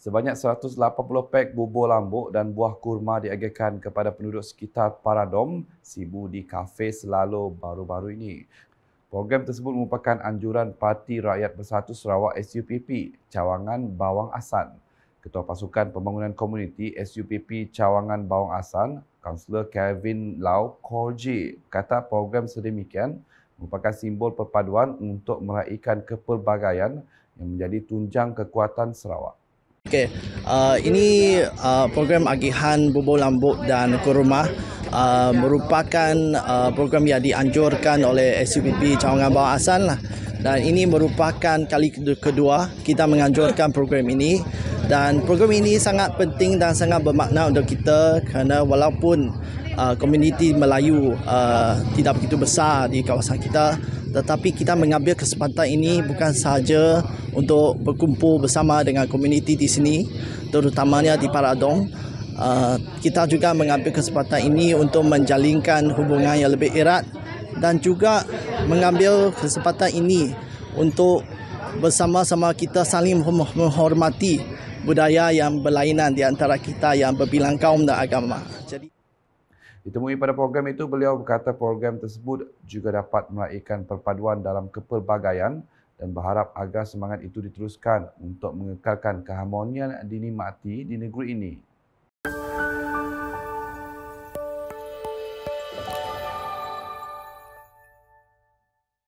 Sebanyak 180 pek bubur lambuk dan buah kurma diagihkan kepada penduduk sekitar Paradom, Sibu di kafe selalu baru-baru ini. Program tersebut merupakan anjuran Parti Rakyat Bersatu Sarawak SUPP, Cawangan Bawang Asan. Ketua Pasukan Pembangunan Komuniti SUPP Cawangan Bawang Asan, Kansler Kevin Lau Korji, kata program sedemikian merupakan simbol perpaduan untuk meraihkan kepelbagaian yang menjadi tunjang kekuatan Sarawak. Okay, uh, ini uh, program agihan bubur lambuk dan kurma uh, merupakan uh, program yang dianjurkan oleh SUPP Cawangan Bawah Asan lah. Dan ini merupakan kali kedua kita menganjurkan program ini dan program ini sangat penting dan sangat bermakna untuk kita kerana walaupun uh, komuniti Melayu uh, tidak begitu besar di kawasan kita tetapi kita mengambil kesempatan ini bukan sahaja untuk berkumpul bersama dengan komuniti di sini terutamanya di Paradong uh, kita juga mengambil kesempatan ini untuk menjalinkan hubungan yang lebih erat dan juga mengambil kesempatan ini untuk bersama-sama kita saling menghormati budaya yang berlainan di antara kita yang berbilang kaum dan agama. Ditemui pada program itu, beliau berkata program tersebut juga dapat melahirkan perpaduan dalam kepelbagaian dan berharap agar semangat itu diteruskan untuk mengekalkan keharmonian dinikmati di negeri ini.